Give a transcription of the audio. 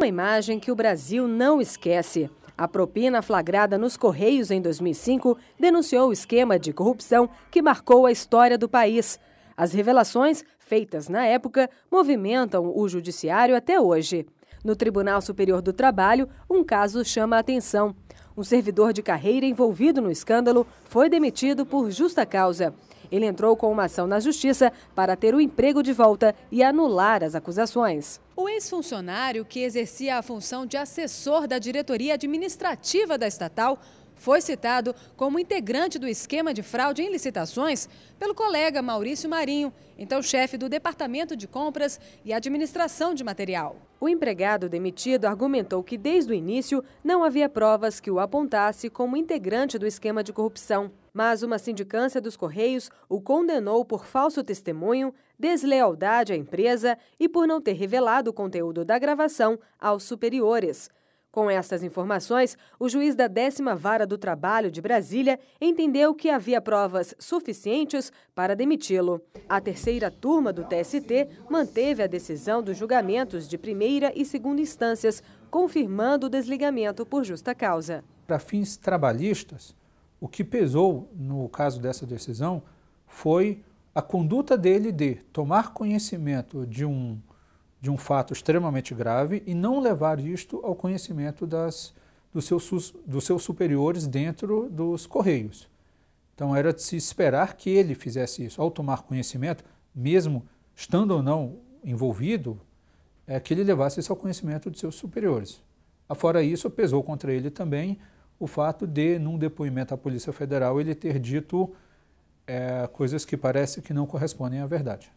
Uma imagem que o Brasil não esquece. A propina flagrada nos Correios em 2005 denunciou o esquema de corrupção que marcou a história do país. As revelações, feitas na época, movimentam o judiciário até hoje. No Tribunal Superior do Trabalho, um caso chama a atenção. Um servidor de carreira envolvido no escândalo foi demitido por justa causa. Ele entrou com uma ação na justiça para ter o emprego de volta e anular as acusações. O ex-funcionário, que exercia a função de assessor da diretoria administrativa da estatal, foi citado como integrante do esquema de fraude em licitações pelo colega Maurício Marinho, então chefe do Departamento de Compras e Administração de Material. O empregado demitido argumentou que desde o início não havia provas que o apontasse como integrante do esquema de corrupção mas uma sindicância dos Correios o condenou por falso testemunho, deslealdade à empresa e por não ter revelado o conteúdo da gravação aos superiores. Com estas informações, o juiz da décima vara do trabalho de Brasília entendeu que havia provas suficientes para demiti-lo. A terceira turma do TST manteve a decisão dos julgamentos de primeira e segunda instâncias, confirmando o desligamento por justa causa. Para fins trabalhistas, o que pesou no caso dessa decisão foi a conduta dele de tomar conhecimento de um, de um fato extremamente grave e não levar isto ao conhecimento das, dos, seus, dos seus superiores dentro dos Correios. Então era de se esperar que ele fizesse isso. Ao tomar conhecimento, mesmo estando ou não envolvido, é que ele levasse isso ao conhecimento de seus superiores. Afora isso, pesou contra ele também o fato de, num depoimento à Polícia Federal, ele ter dito é, coisas que parece que não correspondem à verdade.